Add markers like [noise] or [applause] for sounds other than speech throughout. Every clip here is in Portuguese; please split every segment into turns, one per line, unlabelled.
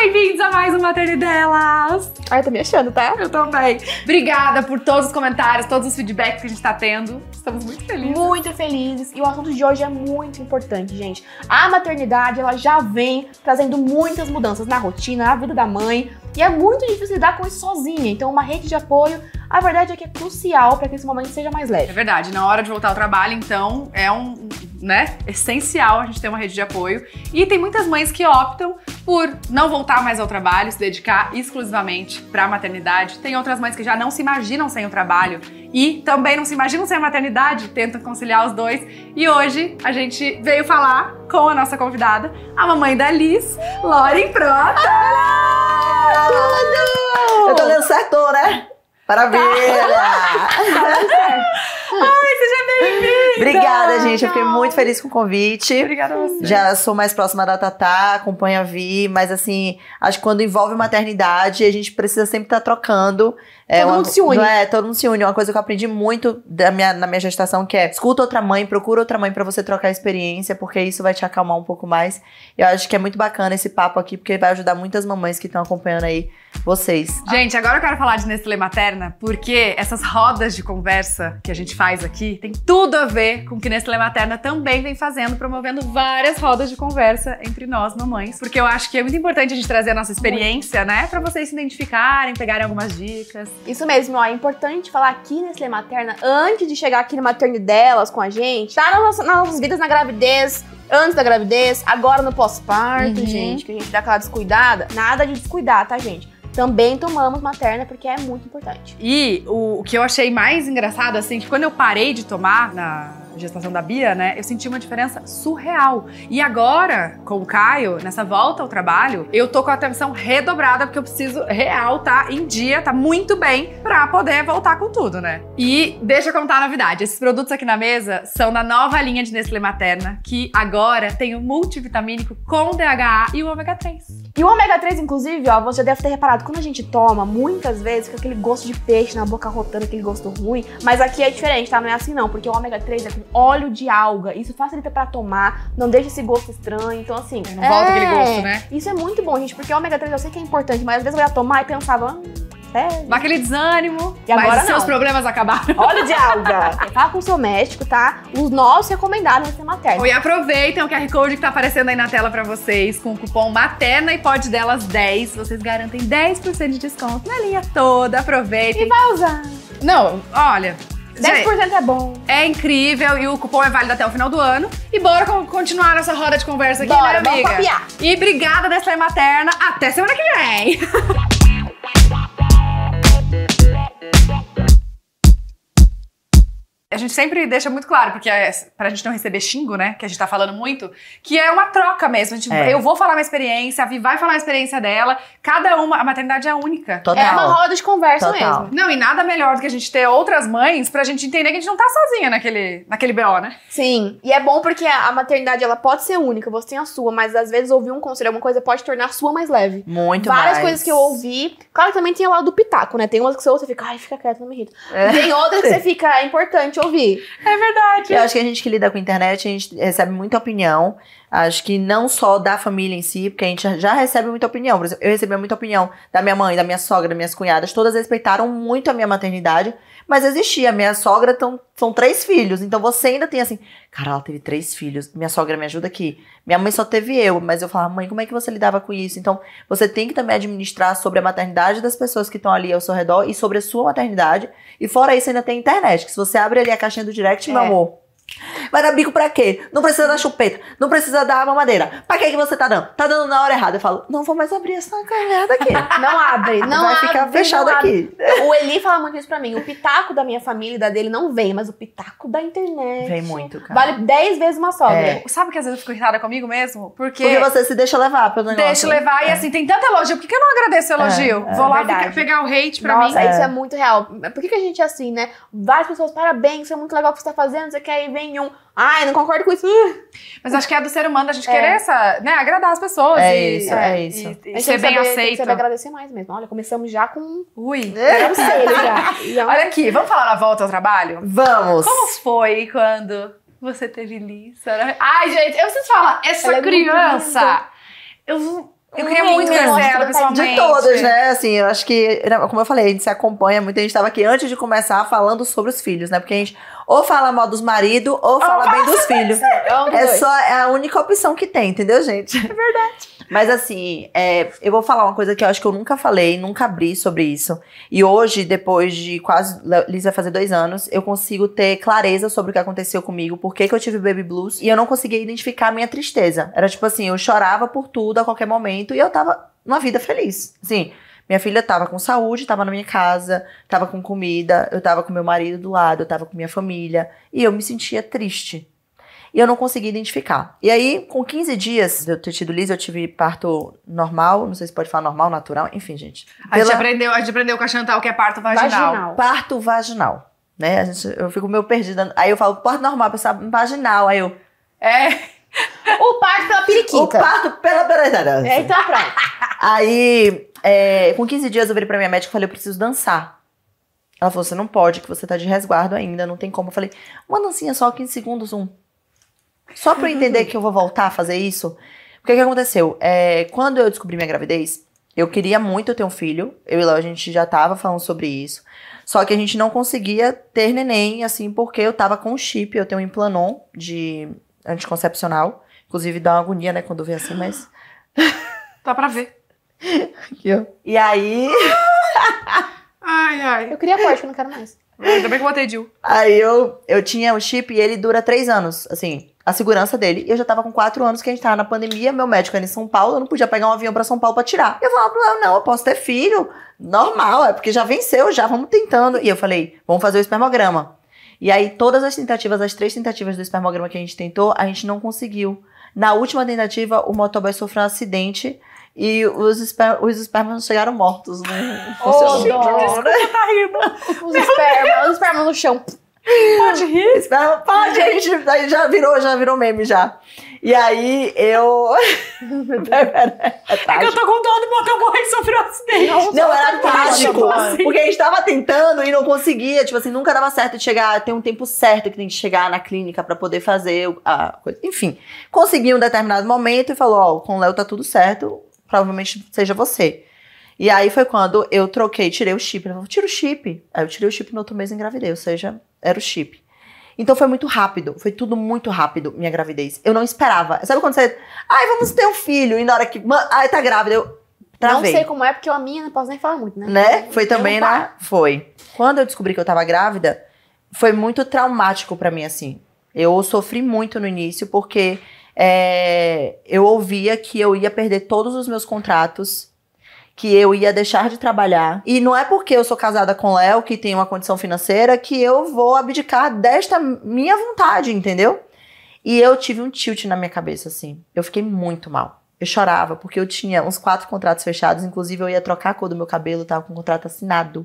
bem-vindos a mais um Maternidelas! Ai, eu tô me achando, tá? Eu também. Obrigada por todos os comentários, todos os feedbacks que a gente tá tendo. Estamos muito
felizes. Muito felizes. E o assunto de hoje é muito importante, gente. A maternidade, ela já vem trazendo muitas mudanças na rotina, na vida da mãe. E é muito difícil lidar com isso sozinha. Então,
uma rede de apoio, a verdade é que é crucial para que esse momento seja mais leve. É verdade. Na hora de voltar ao trabalho, então, é um né, essencial a gente ter uma rede de apoio. E tem muitas mães que optam por não voltar mais ao trabalho, se dedicar exclusivamente para a maternidade. Tem outras mães que já não se imaginam sem o trabalho e também não se imaginam sem a maternidade, tentam conciliar os dois. E hoje a gente veio falar com a nossa convidada, a mamãe da Liz, Lauren Prota. Ah, tudo! Eu tô dando certo, né?
Maravilha! Tá. [laughs]
Ai,
seja bem-vinda! Obrigada, gente. Eu fiquei muito feliz com o convite. Obrigada a você. Já sou mais próxima da Tatá, acompanho a Vi, mas assim, acho que quando envolve maternidade, a gente precisa sempre estar tá trocando é todo uma, mundo se une. É, todo mundo se une. Uma coisa que eu aprendi muito da minha, na minha gestação, que é escuta outra mãe, procura outra mãe para você trocar experiência, porque isso vai te acalmar um pouco mais. Eu acho que é muito bacana esse papo aqui, porque vai ajudar muitas mamães que estão acompanhando aí vocês.
Gente, agora eu quero falar de Nestlé Materna, porque essas rodas de conversa que a gente faz aqui tem tudo a ver com o que Nestlé Materna também vem fazendo, promovendo várias rodas de conversa entre nós, mamães. Porque eu acho que é muito importante a gente trazer a nossa experiência, muito. né? para vocês se identificarem, pegarem algumas dicas. Isso mesmo, ó, é importante falar aqui nesse Nestlé Materna,
antes de chegar aqui no maternidade delas com a gente, tá nas nossas, nas nossas vidas na gravidez, antes da gravidez, agora no pós-parto, uhum. gente, que a gente dá aquela descuidada. Nada de descuidar, tá, gente? também tomamos materna porque é muito importante.
E o, o, que eu achei mais engraçado, assim, que quando eu parei de tomar na gestação da Bia, né, eu senti uma diferença surreal. E agora, com o Caio, nessa volta ao trabalho, eu tô com a atenção redobrada porque eu preciso real tá em dia, tá muito bem para poder voltar com tudo, né? E deixa eu contar a novidade. Esses produtos aqui na mesa são da nova linha de Nestlé Materna, que agora tem o multivitamínico com DHA e o ômega 3.
E o ômega 3, inclusive, ó, você deve ter reparado, quando a gente toma, muitas vezes fica aquele gosto de peixe na boca rotando, aquele gosto ruim, mas aqui é diferente, tá? Não é assim não, porque o ômega 3 é com óleo de alga. Isso facilita para tomar, não deixa esse gosto estranho. Então, assim. Não é, volta aquele é, gosto, né? Isso é muito bom, gente, porque o ômega 3 eu sei que é importante, mas às vezes eu ia tomar e pensava. Hum, é, Dá aquele desânimo. E agora mas não. seus problemas acabaram. [laughs] Óleo de alga.
Fala com o seu médico, tá? Os nossos recomendados na materna. E aproveitem o QR Code que tá aparecendo aí na tela para vocês com o cupom materna e pode delas 10. Vocês garantem 10% de desconto na linha toda. Aproveitem. E vai usar. Não, olha, 10% é bom. É incrível e o cupom é válido até o final do ano. E bora continuar nossa roda de conversa aqui, né, bora, né, amiga? Vamos papiar. E obrigada, Nestlé Materna. Até semana que vem. [laughs] a gente sempre deixa muito claro, porque é, pra gente não receber xingo, né? Que a gente tá falando muito, que é uma troca mesmo. Gente, é. Eu vou falar minha experiência, a Vi vai falar a experiência dela. Cada uma, a maternidade é única. Total. É uma roda de conversa Total. mesmo. Não, e nada melhor do que a gente ter outras mães pra gente entender que a gente não tá sozinha naquele, naquele BO, né? Sim. E é bom porque a, maternidade, ela pode ser única,
você tem a sua, mas às vezes ouvir um conselho, alguma coisa, pode tornar a sua mais leve. Muito Várias mais. coisas que eu ouvi. Claro que também tem o lado do pitaco, né? Tem umas que você ouve e fica, ai, fica quieto, não me irrita. É. Tem outras que você fica, é
importante te ouvir. É verdade. Eu acho que a gente que lida com internet, a gente recebe muita opinião. Acho que não só da família em si, porque a gente já recebe muita opinião. Por exemplo, eu recebi muita opinião da minha mãe, da minha sogra, das minhas cunhadas. Todas respeitaram muito a minha maternidade, mas existia. Minha sogra tão, são três filhos. Então você ainda tem assim. Cara, ela teve três filhos. Minha sogra me ajuda aqui. Minha mãe só teve eu. Mas eu falava, mãe, como é que você lidava com isso? Então você tem que também administrar sobre a maternidade das pessoas que estão ali ao seu redor e sobre a sua maternidade. E fora isso, ainda tem internet. Que se você abre ali a caixinha do direct, é. meu amor. Vai dar bico pra quê? Não precisa da chupeta, não precisa da mamadeira. Pra que, que você tá dando? Tá dando na hora errada. Eu falo, não vou mais abrir essa merda aqui. [laughs] Não abre,
não Vai abre, ficar fechado aqui. O Eli fala muito isso pra mim. O pitaco da minha família e da dele não vem,
mas o
pitaco da internet. Vem muito, cara. Vale 10 vezes uma sogra. É. Sabe que às vezes eu fico irritada comigo mesmo? Porque. Porque você se deixa
levar pelo negócio. Deixa levar é. e assim,
tem tanto elogio. Por que, que eu não agradeço o é, elogio?
É, Vou lá verdade. pegar o hate pra Nossa, mim. Nossa, isso é. é muito real. Por que, que a gente é assim, né? Várias pessoas, parabéns,
isso é muito legal o que você tá fazendo, você quer ir, vem um. Ai, não concordo com isso. Mas acho que é do ser humano a gente é. querer essa, né, agradar as pessoas. É e, isso, é, é isso. E, e ser bem saber, aceito. Tem que agradecer mais mesmo. Olha, começamos já com. Ui! Quero [laughs] ser, já. já. É Olha aqui, vamos falar na volta ao trabalho? Vamos! Como foi quando você teve Lisa? Ai, gente, eu preciso falar, essa Ela é criança. É eu eu queria Sim, muito conhecer ela pessoalmente. De todas, né? Assim,
eu acho que, né, como eu falei, a gente se acompanha muito. A gente estava aqui antes de começar falando sobre os filhos, né? Porque a gente ou fala mal dos maridos ou, fala bem dos filhos. É só é a única opção que tem, entendeu, gente? É verdade. Mas assim, é, eu vou falar uma coisa que eu acho que eu nunca falei, nunca abri sobre isso. E hoje, depois de quase. Liz vai fazer dois anos, eu consigo ter clareza sobre o que aconteceu comigo, por que, que eu tive baby blues. E eu não conseguia identificar a minha tristeza. Era tipo assim, eu chorava por tudo a qualquer momento e eu tava numa vida feliz. Assim. Minha filha tava com saúde, tava na minha casa, tava com comida, eu tava com meu marido do lado, eu tava com minha família. E eu me sentia triste e eu não consegui identificar. E aí, com 15 dias de eu ter tido liso, eu tive parto normal, não sei se pode falar normal, natural, enfim, gente. Pela... A gente aprendeu,
a gente aprendeu com a Chantal que é parto vaginal. vaginal.
Parto vaginal, né? A gente, eu fico meio perdida. Aí eu falo, parto normal, pensar vaginal, aí eu... É... [laughs] O parto pela periquita. O parto pela periquita. É, então pronto. Aí, é, com 15 dias eu virei pra minha médica e falei, eu preciso dançar. Ela falou, você não pode, que você tá de resguardo ainda, não tem como. Eu falei, uma dancinha só, 15 segundos, um... Só para eu entender que eu vou voltar a fazer isso. o que aconteceu? É, quando eu descobri minha gravidez, eu queria muito ter um filho. Eu e Léo, a gente já tava falando sobre isso. Só que a gente não conseguia ter neném, assim, porque eu tava com chip. Eu tenho um implanon de anticoncepcional. Inclusive, dá uma agonia, né, quando vê assim, mas... Tá [laughs] pra ver. Aqui, ó. E aí...
[laughs] ai, ai. Eu queria corte, eu não quero mais.
Ainda bem que eu botei Aí eu, eu tinha o chip e ele dura três anos, assim a segurança dele. E eu já tava com quatro anos que a gente tava na pandemia, meu médico era em São Paulo, eu não podia pegar um avião para São Paulo para tirar. Eu falava pro Léo, não, eu posso ter filho, normal, é porque já venceu, já vamos tentando. E eu falei, vamos fazer o espermograma. E aí, todas as tentativas, as três tentativas do espermograma que a gente tentou, a gente não conseguiu. Na última tentativa, o motoboy sofreu um acidente e os, esper os espermas chegaram mortos. Né? Oh, gente, né? desculpa, tá rindo. Os espermas, os espermas no chão. Pode rir? Ah, pode, a [laughs] gente, aí já virou, já virou meme já. E aí eu. [laughs] é,
é que eu tô contando o motoboy sofreu um acidente. Não, não era trágico. Assim. Porque a gente
tava tentando e não conseguia. Tipo assim, nunca dava certo de chegar. Tem um tempo certo que tem que chegar na clínica pra poder fazer a coisa. Enfim, consegui um determinado momento e falou: Ó, oh, com o Léo tá tudo certo. Provavelmente seja você. E aí foi quando eu troquei, tirei o chip. Ele falou: tira o chip. Aí eu tirei o chip no outro mês e engravidei. Ou seja, era o chip. Então foi muito rápido, foi tudo muito rápido, minha gravidez. Eu não esperava. Sabe quando você. Ai, vamos ter um filho, e na hora que. Ai, tá grávida. Eu. Travei. Não sei
como é, porque a minha não posso nem falar muito, né? Né? Foi também, né?
Foi. Quando eu descobri que eu tava grávida, foi muito traumático para mim, assim. Eu sofri muito no início, porque é, eu ouvia que eu ia perder todos os meus contratos que eu ia deixar de trabalhar. E não é porque eu sou casada com Léo, que tem uma condição financeira, que eu vou abdicar desta minha vontade, entendeu? E eu tive um tilt na minha cabeça, assim. Eu fiquei muito mal. Eu chorava, porque eu tinha uns quatro contratos fechados, inclusive eu ia trocar a cor do meu cabelo, tava com o contrato assinado.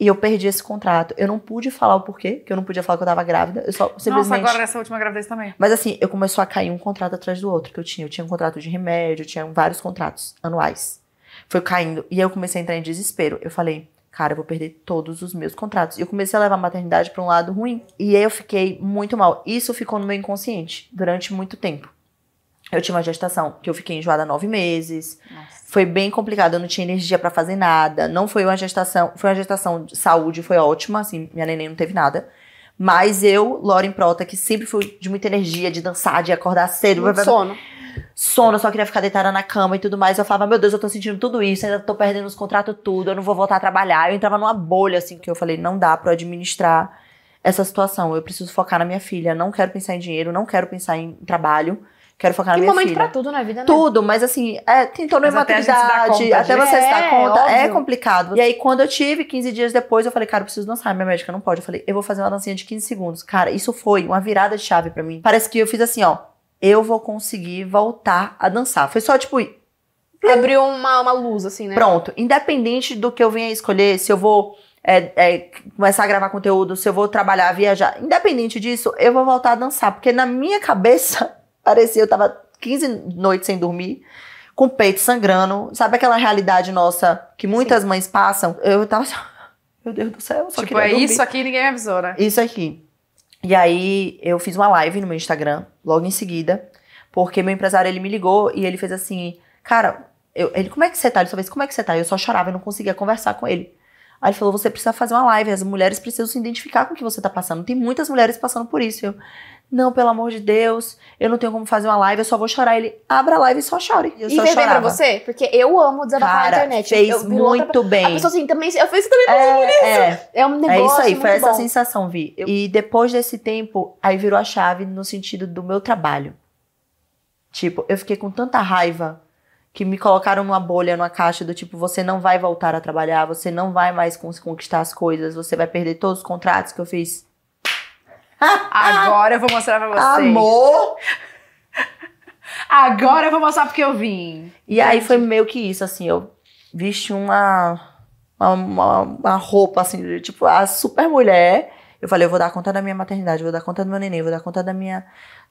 E eu perdi esse contrato. Eu não pude falar o porquê, que eu não podia falar que eu tava grávida. Eu só simplesmente. Nossa, agora
nessa última gravidez também. Mas
assim, eu começou a cair um contrato atrás do outro que eu tinha. Eu tinha um contrato de remédio, eu tinha vários contratos anuais foi caindo. E eu comecei a entrar em desespero. Eu falei, cara, eu vou perder todos os meus contratos. E eu comecei a levar a maternidade para um lado ruim. E aí eu fiquei muito mal. Isso ficou no meu inconsciente durante muito tempo. Eu tinha uma gestação que eu fiquei enjoada nove meses. Nossa. Foi bem complicado, eu não tinha energia para fazer nada. Não foi uma gestação, foi uma gestação de saúde, foi ótima, assim, minha neném não teve nada. Mas eu, Lauren Prota, que sempre fui de muita energia, de dançar, de acordar cedo. Muito blá, blá, blá. sono sono, só queria ficar deitada na cama e tudo mais. Eu falava, meu Deus, eu tô sentindo tudo isso, ainda tô perdendo os contratos tudo, eu não vou voltar a trabalhar. Eu entrava numa bolha, assim, que eu falei, não dá para administrar essa situação. Eu preciso focar na minha filha, não quero pensar em dinheiro, não quero pensar em trabalho. Quero focar na e minha momento filha. momento
pra tudo na vida, né? Tudo,
mas assim, é, tem toda a maturidade, até, você é, se dar conta, é, é óbvio. é complicado. E aí, quando eu tive, 15 dias depois, eu falei, cara, eu preciso dançar, minha médica não pode. Eu falei, eu vou fazer uma dancinha de 15 segundos. Cara, isso foi uma virada de chave para mim. Parece que eu fiz assim, ó, eu vou conseguir voltar a dançar. Foi só tipo. Abriu uma, uma luz, assim, né? Pronto. Independente do que eu venha escolher, se eu vou é, é, começar a gravar conteúdo, se eu vou trabalhar, viajar, independente disso, eu vou voltar a dançar. Porque na minha cabeça, [laughs] parecia, eu tava 15 noites sem dormir, com o peito sangrando. Sabe aquela realidade nossa que muitas Sim. mães passam? Eu tava assim, [laughs] meu Deus do céu, só Tipo, é dormir. isso
aqui ninguém me avisou, né? Isso
aqui. E aí eu fiz uma live no meu Instagram, logo em seguida, porque meu empresário ele me ligou e ele fez assim, cara, eu, ele, como é que você tá? Ele só fez, como é que você tá? Eu só chorava, eu não conseguia conversar com ele. Aí ele falou, você precisa fazer uma live, as mulheres precisam se identificar com o que você tá passando. Tem muitas mulheres passando por isso. Eu, não, pelo amor de Deus, eu não tenho como fazer uma live, eu só vou chorar. Ele abra a live e só chore. Eu e só chorava. pra você?
Porque eu amo desabafar na internet. Fez eu, eu muito bem. A pessoa
assim, também. Eu fiz também é, É, é um é negócio. É isso aí, foi bom. essa sensação, Vi. Eu... E depois desse tempo, aí virou a chave no sentido do meu trabalho. Tipo, eu fiquei com tanta raiva que me colocaram numa bolha, numa caixa do tipo, você não vai voltar a trabalhar, você não vai mais conquistar as coisas, você vai perder todos os contratos que eu fiz
Agora eu vou mostrar pra vocês. Amor!
Agora eu vou mostrar porque eu vim. E Gente. aí foi meio que isso, assim, eu vesti uma, uma, uma, roupa, assim, tipo, a super mulher. Eu falei, eu vou dar conta da minha maternidade, vou dar conta do meu neném, vou dar conta da minha,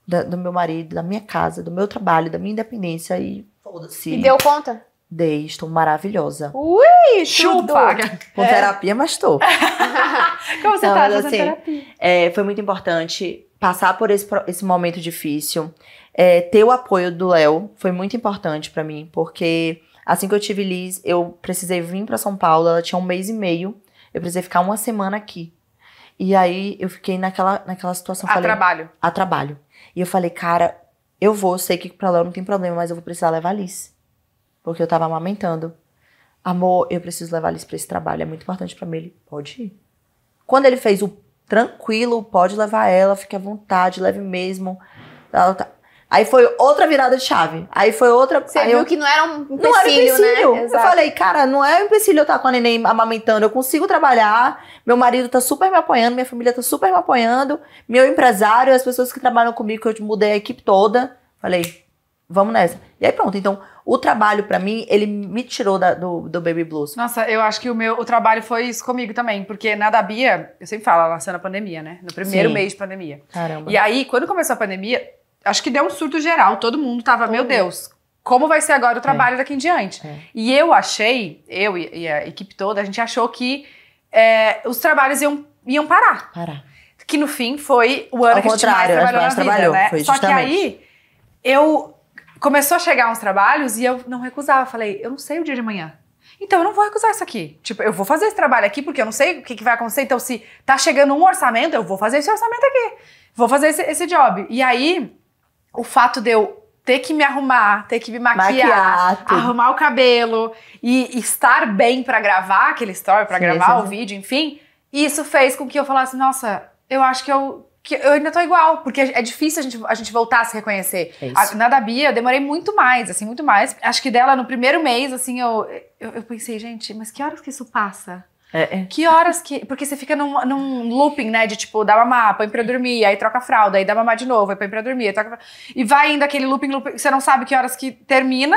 da, do meu marido, da minha casa, do meu trabalho, da minha independência e foda-se. E deu conta? Dei, estou maravilhosa. Ui, chupa! [laughs] É. Com é. terapia, mas estou. [laughs] Como você então, tá assim, terapia? É, foi muito importante passar por esse, esse momento difícil. É, ter o apoio do Léo foi muito importante para mim, porque assim que eu tive Liz, eu precisei vir para São Paulo, ela tinha um mês e meio, eu precisei ficar uma semana aqui. E aí eu fiquei naquela, naquela situação. A falei, trabalho. A trabalho. E eu falei, cara, eu vou, sei que pra Léo não tem problema, mas eu vou precisar levar a Liz porque eu estava amamentando. Amor, eu preciso levar eles para esse trabalho, é muito importante para mim. Ele, pode ir. Quando ele fez o tranquilo, pode levar ela, fique à vontade, leve mesmo. Ela tá, Aí foi outra virada de chave. Aí foi outra. Você viu eu... que não era um empecilho, não era empecilho. né? Eu falei, cara, não é um empecilho eu estar tá com a neném amamentando. Eu consigo trabalhar. Meu marido tá super me apoiando, minha família tá super me apoiando. Meu empresário, as pessoas que trabalham comigo, que eu mudei a equipe toda. Falei, vamos nessa. E aí pronto. Então, o trabalho, para mim, ele me tirou da, do, do Baby Blues. Nossa,
eu acho que o meu o trabalho foi isso comigo também, porque na da Bia, eu sempre falo, ela nasceu na pandemia, né? No primeiro Sim. mês de pandemia. Caramba. E aí, quando começou a pandemia, acho que deu um surto geral, todo mundo tava, todo meu mundo. Deus, como vai ser agora o é. trabalho é. daqui em diante? É. E eu achei, eu e, a equipe toda, a gente achou que é, os trabalhos iam, iam parar. Parar. Que no fim foi o ano Ao que a gente mais trabalhou a gente mais na trabalhou, vida, né? Só que aí eu começou a chegar uns trabalhos e eu não recusava. Falei, eu não sei o dia de amanhã. Então, eu não vou recusar isso aqui. Tipo, eu vou fazer esse trabalho aqui porque eu não sei o que, que vai acontecer. Então, se tá chegando um orçamento, eu vou fazer esse orçamento aqui. Vou fazer esse, esse job. E aí, o fato de eu ter que me arrumar, ter que me maquiar, maquiar arrumar o cabelo e estar bem para gravar aquele story, para gravar sim, o vídeo, enfim, isso fez com que eu falasse: nossa, eu acho que eu que eu ainda tô igual, porque é difícil a gente, a gente voltar a se reconhecer. É a, na da Bia, eu demorei muito mais, assim, muito mais. Acho que dela, no primeiro mês, assim, eu, eu, eu pensei, gente, mas que horas que isso passa? É, é, Que horas que. Porque você fica num, num, looping, né? De tipo, dá mamá, põe pra dormir, aí troca a fralda, aí dá mamá de novo, aí põe pra dormir, aí troca. E vai indo aquele looping, looping, você não sabe que horas que termina.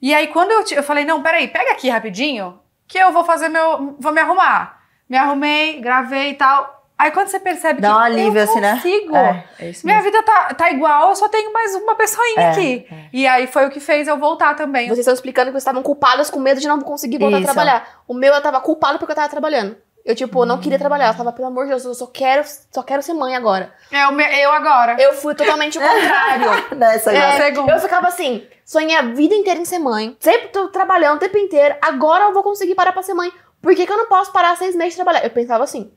E aí, quando eu, eu falei, não, peraí, pega aqui rapidinho, que eu vou fazer meu. Vou me arrumar. Me arrumei, gravei e tal Aí quando você percebe Dá um alívio, eu assim, né? consigo, né? é, é minha vida tá, tá igual, eu só tenho mais uma pessoinha é, aqui. É.
E aí foi o que fez eu voltar também. Vocês estão explicando que vocês estavam culpadas com medo de não conseguir voltar Isso. a trabalhar. O meu, eu tava culpada porque eu tava trabalhando. Eu, tipo, hum. não queria hum. trabalhar. Eu tava, pelo amor de Deus, eu só quero, só quero ser mãe agora.
É, eu, eu agora. Eu fui
totalmente o [laughs] contrário. Nessa é, segunda. Eu
ficava assim, sonhei a vida inteira em ser mãe. Sempre tô trabalhando o tempo inteiro. Agora eu vou conseguir parar pra ser mãe. Por que, que eu não posso parar seis meses de trabalhar? Eu pensava assim.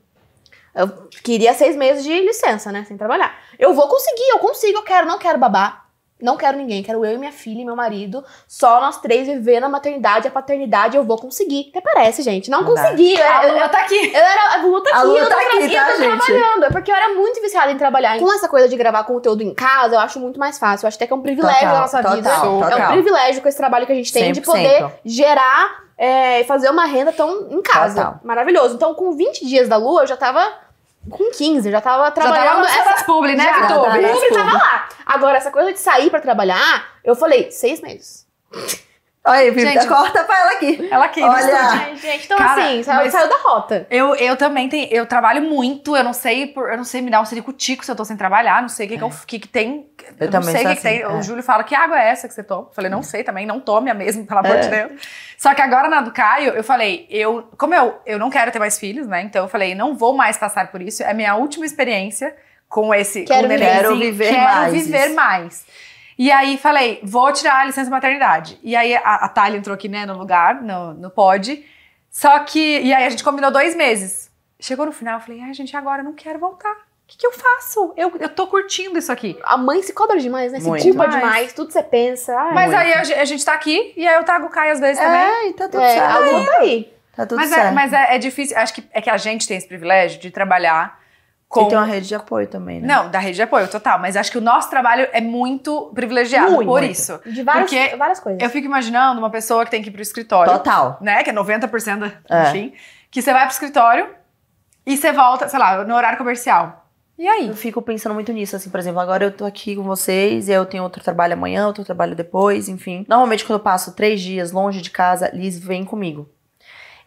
Eu queria seis meses de licença, né? Sem trabalhar. Eu vou conseguir, eu consigo, eu quero, não quero babá. Não quero ninguém, quero eu e minha filha e meu marido, só nós três vivendo a maternidade e a paternidade, eu vou conseguir. Até parece, gente. Não, não consegui. Eu, a tá aqui. Eu era, a Lula tá aqui, a Lula eu, tá aqui, tá, eu tô tá, gente. trabalhando. É porque eu era muito viciada em trabalhar. Com essa coisa de gravar conteúdo em casa, eu acho muito mais fácil. Eu acho até que é um privilégio total, da nossa total, vida. Total. É um privilégio com esse trabalho que a gente tem 100%. de poder gerar é, fazer uma renda tão em casa. Total. Maravilhoso. Então, com 20 dias da lua, eu já tava com 15, já tava trabalhando. Né, já tava essas publi, né, Vitor? Publi tava lá. Agora, essa coisa de sair para trabalhar, eu
falei, seis meses. Olha, gente, corta pra ela aqui. Ela aqui, Olha.
gente, então Cara, assim, saiu, saiu da
rota. Eu, eu também tenho, eu trabalho muito, eu não sei, por, eu não sei me dar um ciricutico se eu tô sem trabalhar, não sei o que, é. que, que, que tem. Eu, eu também não sei o que, assim, que tem. Assim, é. O Júlio fala, que água é essa que você toma? Eu falei, não é. sei também, não tome a mesma, pelo amor é. de Deus. Só que agora na do Caio, eu falei, eu, como eu, eu não quero ter mais filhos, né? Então eu falei, não vou mais passar por isso, é minha última experiência com esse. Quero, quero viver quero mais. Quero viver mais. E aí falei, vou tirar a licença maternidade. E aí a, a Thalia entrou aqui, né, no lugar, no, no pod. Só que, e aí a gente combinou dois meses. Chegou no final, eu falei, ai gente, agora eu não quero voltar. O que, que, eu faço? Eu, eu tô curtindo isso aqui. A mãe se cobra demais, né? Muito. Se culpa demais. tudo você pensa. Ai, Mas aí a, a, gente tá aqui, e aí eu trago o Caio às vezes é, também. É, tá tudo é, certo. Aí. Tá aí. Tá tudo mas é, certo. É, mas é, é difícil, acho que é que a gente tem esse privilégio de trabalhar com... E tem uma rede
de apoio também, né? Não,
da rede de apoio, total. Mas acho que o nosso trabalho é muito privilegiado muito, por muito. isso. De várias, porque várias coisas. Eu fico imaginando uma pessoa que tem que ir pro escritório. Total. Né? Que é 90%, da, é. enfim. Que você vai pro escritório e você volta, sei lá, no horário comercial.
E aí? Eu fico pensando muito nisso, assim, por exemplo, agora eu tô aqui com vocês, e eu tenho outro trabalho amanhã, outro trabalho depois, enfim. Normalmente, quando eu passo três dias longe de casa, Liz vem comigo.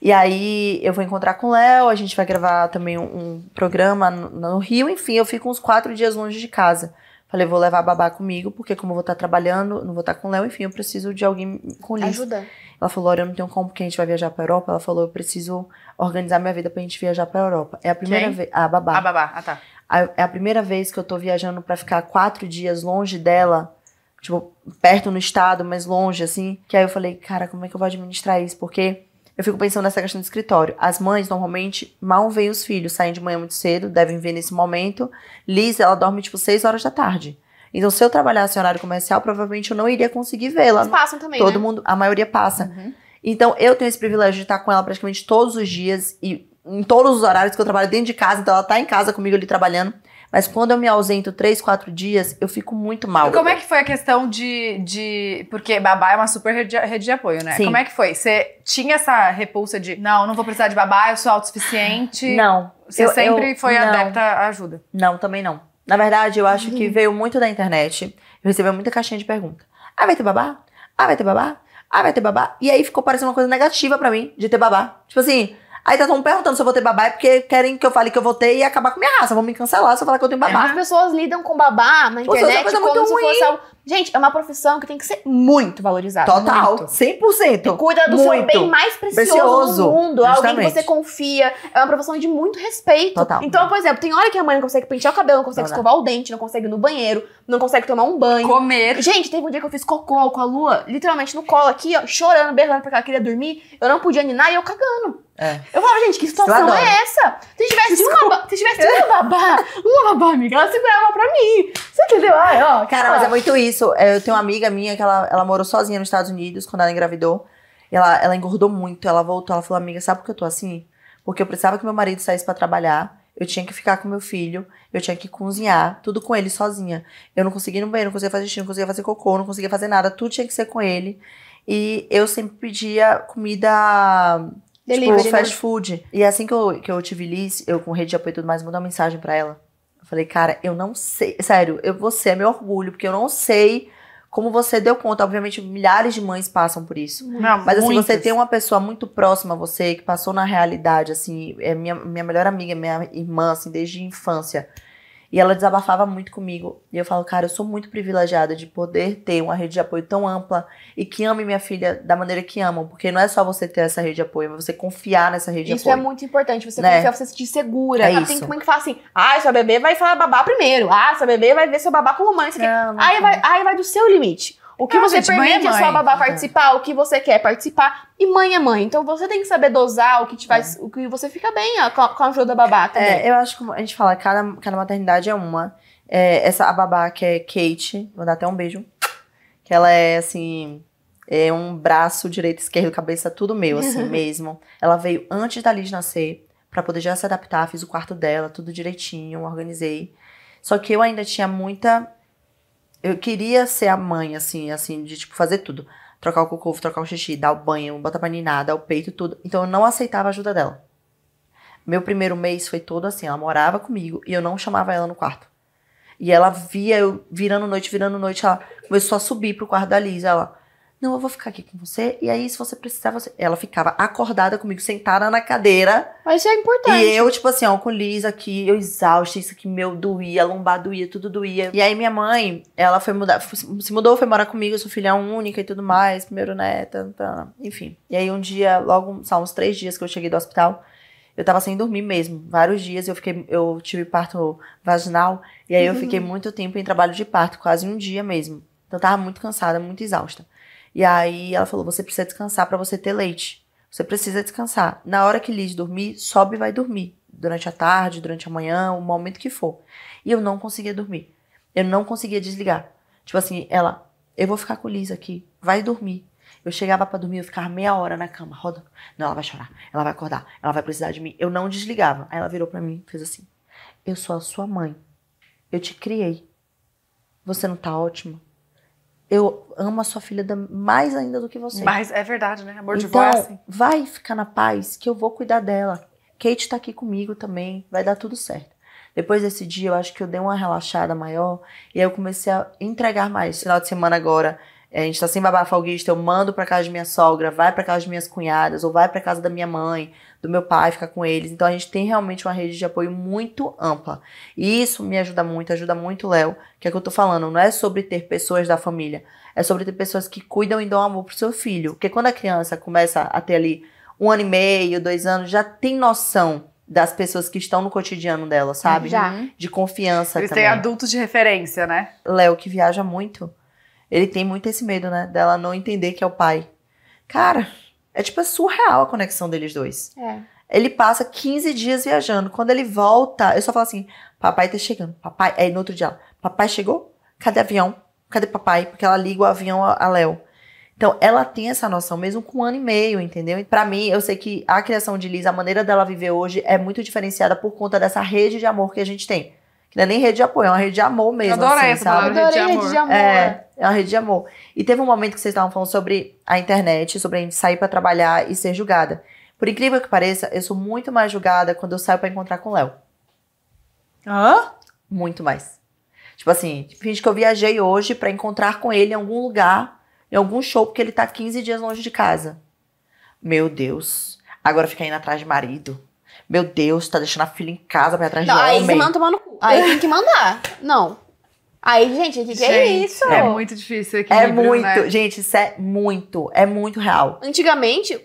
E aí eu vou encontrar com o Léo, a gente vai gravar também um, um programa no, no, Rio, enfim, eu fico uns quatro dias longe de casa. Falei, vou levar a babá comigo, porque como eu vou estar trabalhando, não vou estar com o Léo, enfim, eu preciso de alguém com isso. Ajuda. Ela falou, olha, eu não tenho como, porque a gente vai viajar pra Europa. Ela falou, eu preciso organizar minha vida pra gente viajar pra Europa. É a primeira vez... A babá. A babá, ah tá. A, é a primeira vez que eu tô viajando pra ficar quatro dias longe dela, tipo, perto no estado, mas longe, assim. Que aí eu falei, cara, como é que eu vou administrar isso? Porque eu fico pensando nessa questão do escritório. As mães normalmente mal veem os filhos, saem de manhã muito cedo, devem ver nesse momento. Liz, ela dorme tipo 6 horas da tarde. Então, se eu trabalhasse em horário comercial, provavelmente eu não iria conseguir vê-la. Eles passam também. Todo né? mundo, a maioria passa. Uhum. Então, eu tenho esse privilégio de estar com ela praticamente todos os dias e em todos os horários que eu trabalho dentro de casa. Então, ela está em casa comigo ali trabalhando. Mas quando eu me ausento três, quatro dias, eu fico muito mal. E como é que
foi a questão de. de porque babá é uma super rede, de apoio, né? Sim. Como é que foi? Você tinha essa repulsa de não,
não vou precisar de babá, eu sou autossuficiente? Não. Você eu, sempre eu, foi não, adepta à ajuda? Não, também não. Na verdade, eu acho uhum. que veio muito da internet. Eu recebi muita caixinha de pergunta. Ah, vai ter babá? Ah, vai ter babá? Ah, vai ter babá? E aí ficou parecendo uma coisa negativa para mim de ter babá. Tipo assim, Aí tá todo mundo perguntando se eu vou ter babá, é porque querem que eu fale que eu votei e acabar com minha raça. Vão me cancelar se eu falar que eu tenho babá. As pessoas lidam com babá na é internet como muito se ruim. fosse algo. Gente, é uma profissão que tem que ser
muito valorizada. Total, muito. 100%. Que cuida do muito. seu bem mais precioso, precioso do mundo. Justamente. É alguém que você confia. É uma profissão de muito respeito. Total. Então, por exemplo, tem hora que a mãe não consegue pentear o cabelo, não consegue Total. escovar o dente, não consegue ir no banheiro, não consegue tomar um banho. Comer. Gente, teve um dia que eu fiz cocô com a lua, literalmente no colo aqui, ó, chorando, berrando porque ela queria dormir. Eu não podia ninar e eu cagando.
É. Eu falava, gente, que situação é
essa? Se tivesse, uma, se tivesse uma
babá, uma babá, amiga, ela segurava pra mim. Você entendeu? Ai, ó, cara, mas é muito isso isso, é, eu tenho uma amiga minha que ela, ela morou sozinha nos Estados Unidos quando ela engravidou. Ela, ela engordou muito, ela voltou, ela falou, amiga, sabe por que eu tô assim? Porque eu precisava que meu marido saísse para trabalhar, eu tinha que ficar com meu filho, eu tinha que cozinhar, tudo com ele sozinha. Eu não conseguia ir no banheiro, não conseguia fazer xixi, não conseguia fazer cocô, não conseguia fazer nada, tudo tinha que ser com ele. E eu sempre pedia comida tipo, Delivery, tipo, fast né? food. E assim que eu, que eu tive Liz, eu com rede de apoio e tudo mais, mandei uma mensagem para ela. Falei, cara, eu não sei. Sério, eu, você é meu orgulho, porque eu não sei como você deu conta. Obviamente, milhares de mães passam por isso. Não, mas assim, você tem uma pessoa muito próxima a você, que passou na realidade, assim, é minha, minha melhor amiga, minha irmã, assim, desde a infância. E ela desabafava muito comigo. E eu falo, cara, eu sou muito privilegiada de poder ter uma rede de apoio tão ampla e que ame minha filha da maneira que amam. Porque não é só você ter essa rede de apoio, mas é você confiar nessa rede isso de apoio. Isso é
muito importante. Você né? confiar, você se sentir segura. É ah, isso. Tem como que falar assim, ah, sua bebê vai falar babá primeiro. Ah, sua bebê vai ver seu babá com mamãe. Não, não, aí, Vai, aí vai do seu limite. O que ah, você gente, é permite a sua babá é. participar, o que você quer participar. E mãe é mãe. Então você tem que saber dosar o que te faz. É. O
que você fica bem ó, com, a, com a ajuda da babá é, também. É, eu acho que a gente fala, cada, cada maternidade é uma. É, essa a babá que é Kate, vou dar até um beijo. Que ela é assim. É um braço direito, esquerdo, cabeça, tudo meu, assim [laughs] mesmo. Ela veio antes da Liz nascer, para poder já se adaptar, fiz o quarto dela, tudo direitinho, organizei. Só que eu ainda tinha muita eu queria ser a mãe, assim, assim, de tipo, fazer tudo. Trocar o cocô, trocar o xixi, dar o banho, botar pra ninar, dar o peito, tudo. Então eu não aceitava a ajuda dela. Meu primeiro mês foi todo assim, ela morava comigo e eu não chamava ela no quarto. E ela via eu virando noite, virando noite, ela começou a subir pro quarto da Liz, ela não, eu vou ficar aqui com você. E aí, se você precisar, você... Ela ficava acordada comigo, sentada na cadeira. Mas isso é importante. E eu, tipo assim, ó, com Liz aqui, eu exausta, isso aqui meu doía, lombar doía, tudo doía. E aí, minha mãe, ela foi mudar, se mudou, foi morar comigo, eu sou filha única e tudo mais, primeiro neta, tá, tá, enfim. E aí, um dia, logo, só uns três dias que eu cheguei do hospital, eu tava sem dormir mesmo, vários dias. Eu fiquei, eu tive parto vaginal e aí uhum. eu fiquei muito tempo em trabalho de parto, quase um dia mesmo. Então eu tava muito cansada, muito exausta. E aí ela falou: você precisa descansar para você ter leite. Você precisa descansar. Na hora que Liz dormir, sobe e vai dormir. Durante a tarde, durante a manhã, o momento que for. E eu não conseguia dormir. Eu não conseguia desligar. Tipo assim, ela, eu vou ficar com Liz aqui, vai dormir. Eu chegava para dormir, eu ficava meia hora na cama, rodando. Não, ela vai chorar, ela vai acordar, ela vai precisar de mim. Eu não desligava. Aí ela virou para mim e fez assim: Eu sou a sua mãe. Eu te criei. Você não tá ótima? eu amo a sua filha mais ainda do que você. Mas é verdade, né? Amor de é então, assim. vai ficar na paz que eu vou cuidar dela. Kate tá aqui comigo também, vai dar tudo certo. Depois desse dia, eu acho que eu dei uma relaxada maior e aí eu comecei a entregar mais. Final de semana agora, é, a gente tá sem babá folguista, eu mando pra casa de minha sogra, vai pra casa de minhas cunhadas, ou vai pra casa da minha mãe, do meu pai, ficar com eles. Então a gente tem realmente uma rede de apoio muito ampla. E isso me ajuda muito, ajuda muito o Léo, que é o que eu tô falando. Não é sobre ter pessoas da família, é sobre ter pessoas que cuidam e dão amor pro seu filho. Porque quando a criança começa a ter ali um ano e meio, dois anos, já tem noção das pessoas que estão no cotidiano dela, sabe? Já. Uhum. De confiança Eles também. tem adultos de referência, né? Léo, que viaja muito, ele tem muito esse medo, né? Dela não entender que é o pai. Cara, é tipo, é surreal a conexão deles dois. É. Ele passa 15 dias viajando. Quando ele volta, eu só falo assim: papai tá chegando. Papai. Aí no outro dia, papai chegou? Cadê avião? Cadê papai? Porque ela liga o avião a Léo. Então, ela tem essa noção mesmo com um ano e meio, entendeu? Para mim, eu sei que a criação de Liz, a maneira dela viver hoje é muito diferenciada por conta dessa rede de amor que a gente tem. Que não é nem rede de apoio, é uma rede de amor mesmo. Eu adoro assim, essa sabe? palavra, adorei rede de amor. É, é uma rede de amor. E teve um momento que vocês estavam falando sobre a internet, sobre a gente sair para trabalhar e ser julgada. Por incrível que pareça, eu sou muito mais julgada quando eu saio para encontrar com o Léo. Hã? Muito mais. Tipo assim, finge que eu viajei hoje para encontrar com ele em algum lugar, em algum show, porque ele tá 15 dias longe de casa. Meu Deus. Agora fica indo atrás de marido. Meu Deus, tá deixando a filha em casa pra ir atrás não, de homem. Aí você manda tomar
no Aí tem que mandar. Não. Aí, gente, o que, que é gente, é isso? É muito
difícil aqui. É né? muito, né? gente, isso é muito, é muito real.
Antigamente, você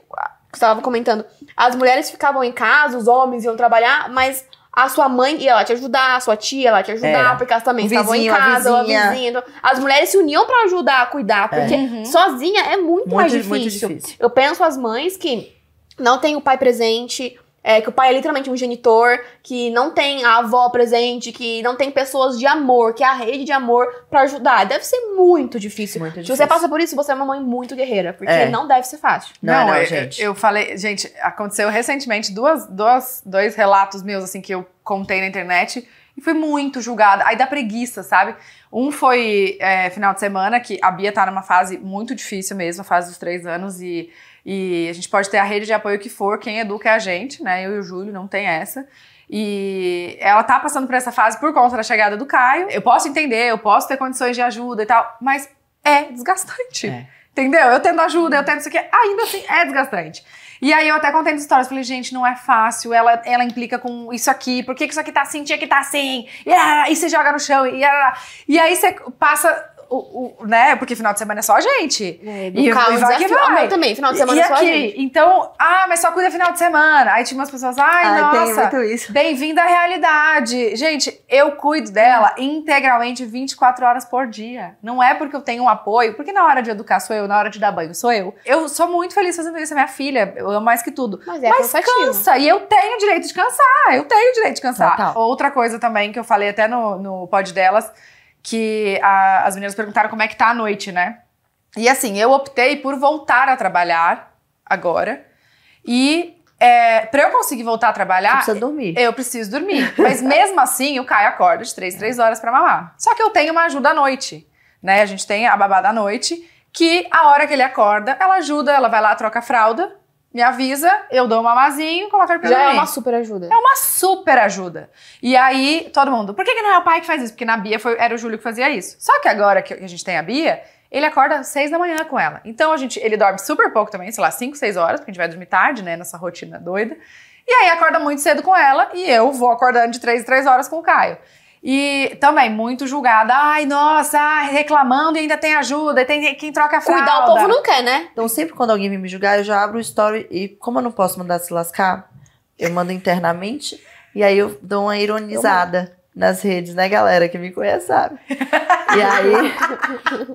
estava comentando, as mulheres ficavam em casa, os homens iam trabalhar, mas a sua mãe ia lá te ajudar, a sua tia ia lá te é. ajudar, é. porque elas também estavam em casa, a vizinha. a vizinha. Então, as mulheres se uniam para ajudar, cuidar, é. porque é. Uhum. sozinha é muito, muito mais difícil. Muito difícil. Eu penso as mães que não têm o pai presente, é, que o pai é literalmente um genitor, que não tem a avó presente, que não tem pessoas de amor, que é a rede de amor para ajudar. Deve ser muito difícil. Muito difícil. Se você passa por isso,
você é uma mãe muito guerreira, porque é. não deve ser fácil. Não, não, não é, eu, gente. Eu falei, gente, aconteceu recentemente duas, duas, dois relatos meus, assim, que eu contei na internet e fui muito julgada. Aí dá preguiça, sabe? Um foi é, final de semana, que a Bia tá numa fase muito difícil mesmo, a fase dos três anos, e e a gente pode ter a rede de apoio que for, quem educa é a gente, né? Eu e o Júlio não tem essa. E ela tá passando por essa fase por conta da chegada do Caio. Eu posso entender, eu posso ter condições de ajuda e tal, mas é desgastante. É. Entendeu? Eu tendo ajuda, eu tendo isso aqui, ainda assim é desgastante. E aí eu até contei histórias, falei, gente, não é fácil, ela, ela implica com isso aqui, por que, que isso aqui tá assim, tinha que tá assim, e, ah, e você joga no chão, e, ah, e aí você passa o, o, né? Porque final de semana é só a gente. É, e, o e vai que vai. meu ah, também, final de semana e, é só aqui, a gente. Então, ah, mas só cuida final de semana. Aí tinha umas pessoas, ai, ai nossa, bem-vinda à realidade. Gente, eu cuido dela hum. integralmente 24 horas por dia. Não é porque eu tenho um apoio, porque na hora de educar sou eu, na hora de dar banho sou eu. Eu sou muito feliz fazendo isso, é minha filha, eu amo mais que tudo. Mas, é mas cansa, e eu tenho direito de cansar, eu tenho direito de cansar. Total. Outra coisa também que eu falei até no, no pod delas, que a, as meninas perguntaram como é que tá a noite, né? E assim, eu optei por voltar a trabalhar agora. E é, para eu conseguir voltar a trabalhar. Você precisa dormir. Eu preciso dormir. Mas [laughs] mesmo assim, o Caio acorda de 3, 3 horas para mamar. Só que eu tenho uma ajuda à noite. Né? A gente tem a babá da noite, que a hora que ele acorda, ela ajuda, ela vai lá, troca a fralda me avisa, eu dou um mamazinho, coloco a pra Já é uma super ajuda. É uma super ajuda. E aí, todo mundo, por que, que não é o pai que faz isso? Porque na Bia foi, era o Júlio que fazia isso. Só que agora que a gente tem a Bia, ele acorda às seis da manhã com ela. Então a gente, ele dorme super pouco também, sei lá, cinco, seis horas, porque a gente vai dormir tarde, né, nessa rotina doida. E aí acorda muito cedo com ela e eu vou acordando de três em três horas com o Caio. E também muito julgada. Ai, nossa, reclamando e ainda tem ajuda, tem quem troca a fralda. Cuidar o povo não
quer, né? Então sempre quando alguém vem me julgar, eu já abro o story e como eu não posso mandar se lascar, eu mando internamente e aí eu dou uma ironizada nas redes, né, galera que me conhece sabe. E aí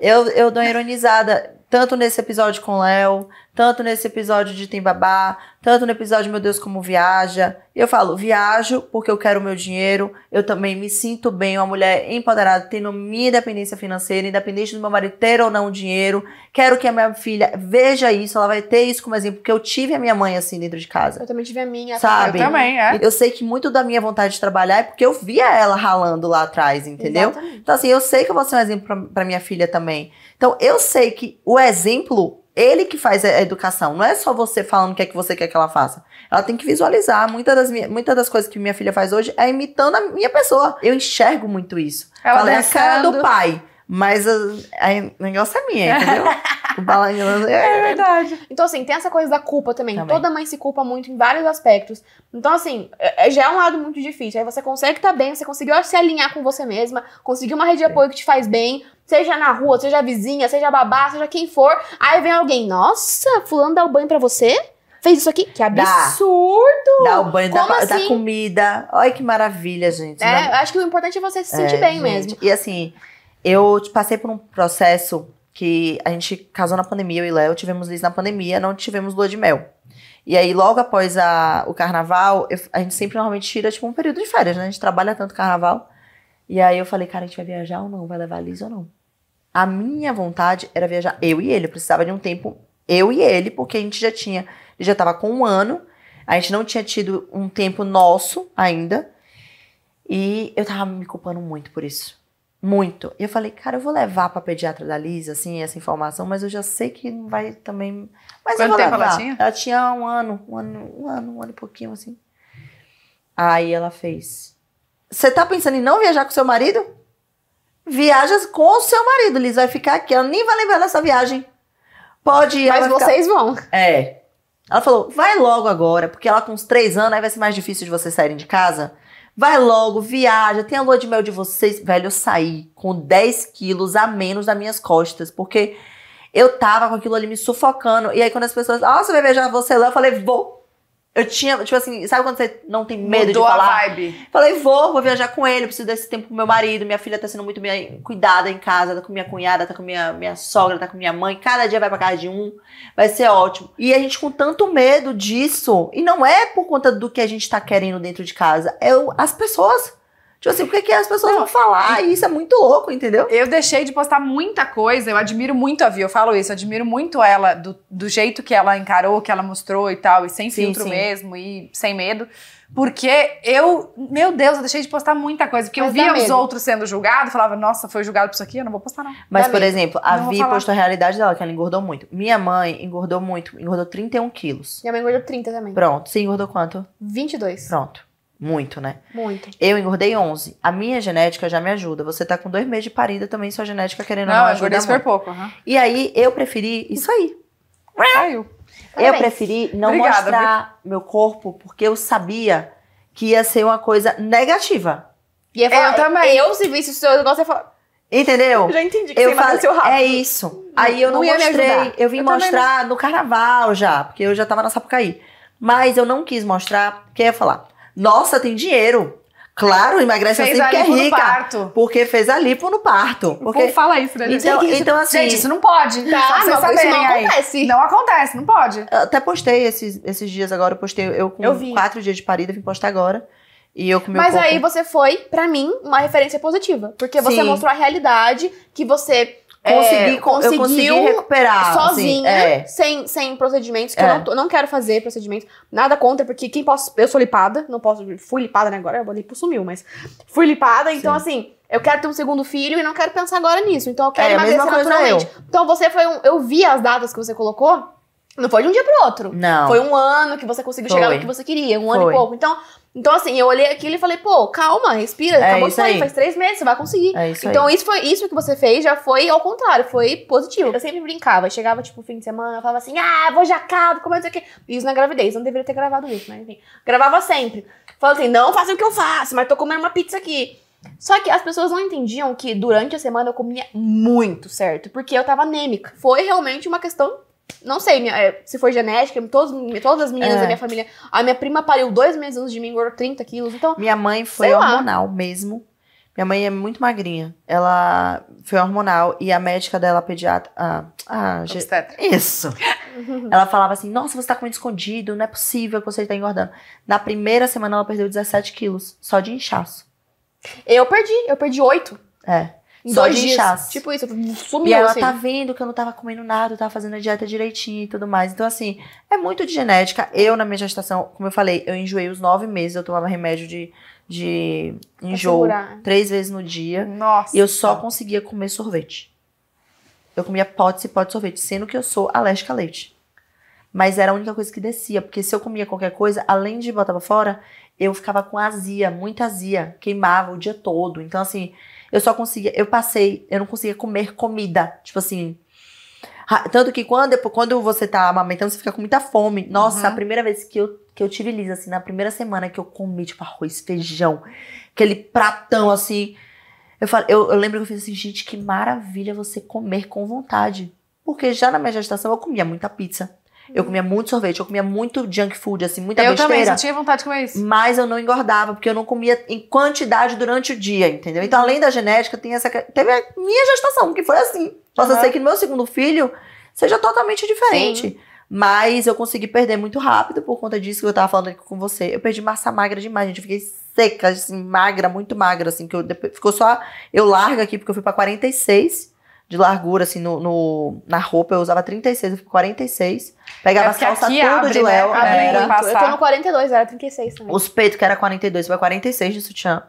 [laughs] eu, eu dou uma ironizada tanto nesse episódio com o Léo, tanto nesse episódio de Tem Babá, tanto no episódio Meu Deus Como Viaja. Eu falo, viajo porque eu quero o meu dinheiro, eu também me sinto bem, uma mulher empoderada, tendo minha independência financeira, independente do meu marido ter ou não dinheiro. Quero que a minha filha veja isso, ela vai ter isso como exemplo, porque eu tive a minha mãe assim dentro de casa. Eu também tive
a minha. Sabe? Eu também, é. Eu sei
que muito da minha vontade de trabalhar é porque eu via ela ralando lá atrás, entendeu? Exatamente. Então assim, eu sei que eu vou ser um exemplo para minha filha também. Então eu sei que o exemplo ele que faz a educação, não é só você falando o que é que você quer que ela faça. Ela tem que visualizar. Muitas das, muita das coisas que minha filha faz hoje é imitando a minha pessoa. Eu enxergo muito isso. Ela Falei é a cara do pai. Mas ah, o negócio é minha, entendeu? [laughs] o balanço. É, é
verdade. Então, assim, tem essa coisa da culpa também. também. Toda mãe se culpa muito em vários aspectos. Então, assim, é, é, já é um lado muito difícil. Aí você consegue estar tá bem, você conseguiu se alinhar com você mesma, conseguiu uma rede de apoio que te faz bem, seja na rua, seja vizinha, seja babá, seja quem for. Aí vem alguém, nossa, fulano dá o banho pra você? fez isso aqui? Que absurdo!
Dá, dá o banho, dá, assim? dá comida. Olha que maravilha, gente. É, dá... Né? acho que o importante é você se sentir é, bem gente. mesmo. E assim, eu passei por um processo que a gente casou na pandemia, eu e Léo tivemos Liz na pandemia, não tivemos lua de mel. E aí, logo após a, o carnaval, eu, a gente sempre normalmente tira, tipo, um período de férias, né? A gente trabalha tanto carnaval. E aí eu falei, cara, a gente vai viajar ou não? Vai levar a Liz ou não? A minha vontade era viajar eu e ele. Eu precisava de um tempo, eu e ele, porque a gente já tinha. Ele já tava com um ano, a gente não tinha tido um tempo nosso ainda. E eu tava me culpando muito por isso. Muito. E eu falei, cara, eu vou levar pra pediatra da Liz, assim, essa informação, mas eu já sei que não vai também. Mas Quanto eu vou tempo levar. ela tinha? Ela tinha um ano, um ano, um ano, um ano e pouquinho, assim. Aí ela fez. Você tá pensando em não viajar com seu marido? viaja com o seu marido, Liz. Vai ficar aqui. Ela nem vai lembrar dessa viagem. Pode ir. Mas vocês vão. É. Ela falou, vai logo agora, porque ela com uns três anos, aí vai ser mais difícil de vocês saírem de casa. Vai logo, viaja, tem a lua de mel de vocês. Velho, eu saí com 10 quilos a menos nas minhas costas, porque eu tava com aquilo ali me sufocando. E aí, quando as pessoas, ah, você vai viajar você lá, eu falei, vou. Eu tinha, tipo assim, sabe quando você não tem medo Mudou de falar? A vibe. Falei, vou, vou viajar com ele, preciso desse tempo com meu marido, minha filha tá sendo muito bem cuidada em casa, tá com minha cunhada, tá com minha, minha sogra, tá com minha mãe, cada dia vai pra casa de um, vai ser ótimo. E a gente com tanto medo disso, e não é por conta do que a gente tá querendo dentro de casa, é as pessoas Tipo assim, por que as pessoas não. vão falar? E isso é muito louco, entendeu? Eu deixei de postar muita coisa, eu admiro muito a Vi, eu falo isso, eu
admiro muito ela, do, do jeito que ela encarou, que ela mostrou e tal, e sem sim, filtro sim. mesmo, e sem medo. Porque eu, meu Deus, eu deixei de postar muita coisa. Porque Mas eu via os outros sendo julgados, falava, nossa, foi julgado por isso aqui, eu não vou postar, não. Mas, dá por medo. exemplo, a Vi postou
a realidade dela, que ela engordou muito. Minha mãe engordou muito, engordou 31 quilos. Minha
mãe engordou 30 também. Pronto,
você engordou quanto? 22. Pronto. Muito, né? Muito. Eu engordei 11. A minha genética já me ajuda. Você tá com dois meses de parida também, sua genética querendo não, não ajuda eu super pouco. Uhum. E aí, eu preferi isso aí. Saiu.
Eu preferi não Obrigada, mostrar
viu? meu corpo, porque eu sabia que ia ser uma coisa negativa.
E eu, falar, eu também. Eu,
se visse o seu negócio, ia falar... Entendeu? Eu já entendi que eu você falo, rápido. É isso. Aí eu não, não mostrei. Eu vim eu mostrar no carnaval já, porque eu já tava na Sapucaí. Mas eu não quis mostrar, porque ia falar... Nossa, tem dinheiro. Claro, emagrece fez assim porque é rica. No parto. Porque fez a lipo no parto. Porque... O fala isso, né? Então, gente, então, assim... Gente, isso não
pode, tá? Não, não, isso não
acontece. Não acontece, não pode. Eu até postei esses, esses dias agora, eu postei, eu com eu quatro dias de parida, vim postar agora. E eu com meu Mas corpo... aí
você foi, para mim, uma referência positiva. Porque Sim. você mostrou a realidade que você Consegui, é, conseguiu eu consegui recuperar. Assim, sozinha, assim, é. sem, sem procedimentos, que é. eu não, não quero fazer procedimentos. Nada contra, porque quem posso. Eu sou lipada, não posso. Fui lipada, né? Agora eu lipo sumiu, mas. Fui lipada, então Sim. assim. Eu quero ter um segundo filho e não quero pensar agora nisso. Então eu quero é, emagrecer naturalmente. Eu. Então você foi um. Eu vi as datas que você colocou. Não foi de um dia pro outro. Não. Foi um ano que você conseguiu foi. chegar no que você queria, um foi. ano e pouco. Então, então, assim, eu olhei aquilo e falei, pô, calma, respira, é acabou isso aí. aí. faz três meses, você vai conseguir. É isso então, aí. isso foi isso que você fez, já foi ao contrário, foi positivo. Eu sempre brincava, chegava, tipo, fim de semana, falava assim, ah, vou jacado, como é que Isso na gravidez, não deveria ter gravado isso, mas enfim. Gravava sempre. Falava assim, não faça o que eu faço, mas tô comendo uma pizza aqui. Só que as pessoas não entendiam que durante a semana eu comia muito, certo? Porque eu tava anêmica. Foi realmente uma questão não sei minha, é, se foi genética, todos, todas as meninas é. da minha família. A minha prima
pariu dois meses antes de mim, engordou 30 quilos. Então. Minha mãe foi hormonal lá. mesmo. Minha mãe é muito magrinha. Ela foi hormonal e a médica dela, a pediatra. A, a, Obstetra. Isso. [laughs] ela falava assim: Nossa, você tá comendo escondido, não é possível que você tá engordando. Na primeira semana ela perdeu 17 quilos, só de inchaço. Eu perdi, eu perdi 8. É. Só de dias.
Tipo isso, sumiu. E ela assim. tá
vendo que eu não tava comendo nada, eu tava fazendo a dieta direitinho e tudo mais. Então, assim, é muito de genética. Eu, na minha gestação, como eu falei, eu enjoei os nove meses, eu tomava remédio de, de enjoo três vezes no dia. Nossa. E eu só conseguia comer sorvete. Eu comia potes e potes de sorvete, sendo que eu sou alérgica a leite. Mas era a única coisa que descia, porque se eu comia qualquer coisa, além de botar pra fora, eu ficava com azia, muita azia, queimava o dia todo. Então, assim, eu só conseguia, eu passei, eu não conseguia comer comida, tipo assim. Tanto que quando, quando você tá amamentando, você fica com muita fome. Nossa, uhum. a primeira vez que eu, que eu tive Lisa, assim, na primeira semana que eu comi, tipo, arroz, feijão, aquele pratão, assim. Eu, falo, eu, eu lembro que eu fiz assim, gente, que maravilha você comer com vontade. Porque já na minha gestação eu comia muita pizza. Eu comia muito sorvete, eu comia muito junk food, assim, muita eu besteira. Eu também, Eu tinha vontade de comer isso. Mas eu não engordava, porque eu não comia em quantidade durante o dia, entendeu? Então, uhum. além da genética, tem essa... Teve a minha gestação, que foi assim. Posso uhum. ser que no meu segundo filho seja totalmente diferente. Sim. Mas eu consegui perder muito rápido por conta disso que eu tava falando aqui com você. Eu perdi massa magra demais, gente. Eu fiquei seca, assim, magra, muito magra, assim. que eu, Ficou só... Eu largo aqui, porque eu fui pra 46 de largura, assim, no, no na roupa. Eu usava 36, eu fico 46. Pegava é as calças tudo de né? Léo. Né? eu tô no
42, era 36 também. Os
peitos, que era 42, foi 46 de sutiã.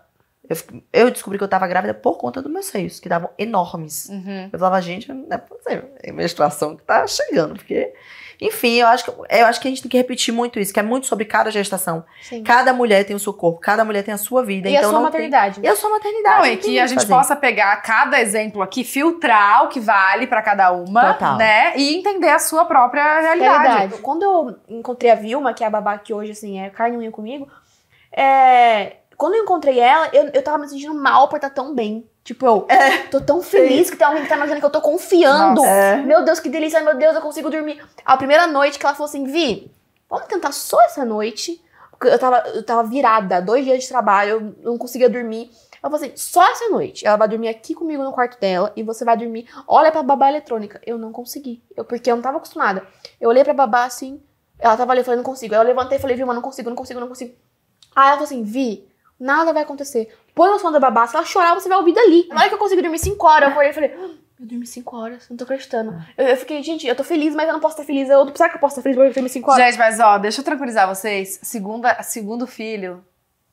Eu, eu descobri que eu tava grávida por conta dos meus seios, que estavam enormes. Uhum. Eu falava, gente, não é possível. É menstruação que tá chegando, porque. Enfim, eu acho, que, eu acho que a gente tem que repetir muito isso, que é muito sobre cada gestação. Sim. Cada mulher tem o seu corpo, cada mulher tem a sua vida. E então a sua maternidade. Tem... E a sua maternidade. Não, é que a gente fazer. possa
pegar cada exemplo aqui, filtrar o que vale para cada uma, Total. né? E entender a sua própria realidade. realidade.
Quando eu encontrei a Vilma, que é a babá que hoje, assim, é carne unha comigo, é, quando eu encontrei ela, eu, eu tava me sentindo mal por estar tá tão bem. Tipo, eu é, tô tão feliz sim. que tem alguém que tá imaginando que eu tô confiando. Nossa, é. Meu Deus, que delícia, meu Deus, eu consigo dormir. A primeira noite que ela falou assim, Vi, vamos tentar só essa noite. Porque eu tava, eu tava virada, dois dias de trabalho, eu não conseguia dormir. Ela falou assim, só essa noite. Ela vai dormir aqui comigo no quarto dela e você vai dormir. Olha pra babá eletrônica. Eu não consegui, eu, porque eu não tava acostumada. Eu olhei pra babá assim, ela tava ali, eu falei, não consigo. Aí eu levantei e falei, Vilma, não consigo, não consigo, não consigo. Aí ela falou assim, Vi, Nada vai acontecer. Põe o som da babá, se ela chorar, você vai ouvir dali. Na hora que eu consegui dormir 5 horas, eu e falei, ah, eu dormi 5 horas, não tô acreditando. Eu, eu, fiquei, gente,
eu tô feliz, mas eu não posso estar feliz. Eu, não será que eu possa estar feliz porque eu dormi 5 horas? Gente, mas ó, deixa eu tranquilizar vocês. Segunda, segundo filho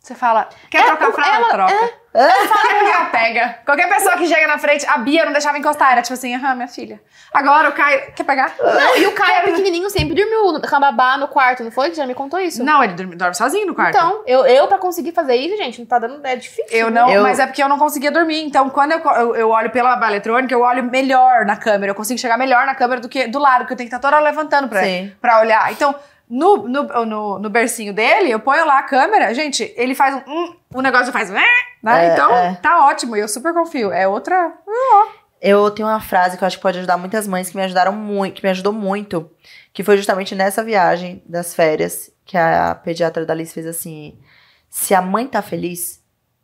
você fala, quer é, trocar fralda? Ela, troca. É, é. Só pega. Qualquer pessoa que chega na frente, a Bia não deixava encostar, era tipo assim, aham, minha filha. Agora o Caio, quer pegar? Não, e o Caio pequenininho sempre dormiu com a babá no quarto, não foi? Que já me contou isso. Não, ele dorme, dorme sozinho no quarto. Então, eu, eu pra conseguir fazer isso, gente, não tá dando, é difícil. Eu né? não, eu... mas é porque eu não conseguia dormir. Então, quando eu, eu, eu olho pela babá eletrônica, eu olho melhor na câmera, eu consigo chegar melhor na câmera do que do lado, porque eu tenho que estar toda hora levantando pra, pra olhar. Então, no, no, no, no bercinho dele, eu ponho lá a câmera, gente, ele faz um. um o negócio faz. Né? É, então, é. tá ótimo, eu
super confio. É outra. Eu tenho uma frase que eu acho que pode ajudar muitas mães que me ajudaram muito, que me ajudou muito, que foi justamente nessa viagem das férias, que a pediatra da Liz fez assim: se a mãe tá feliz,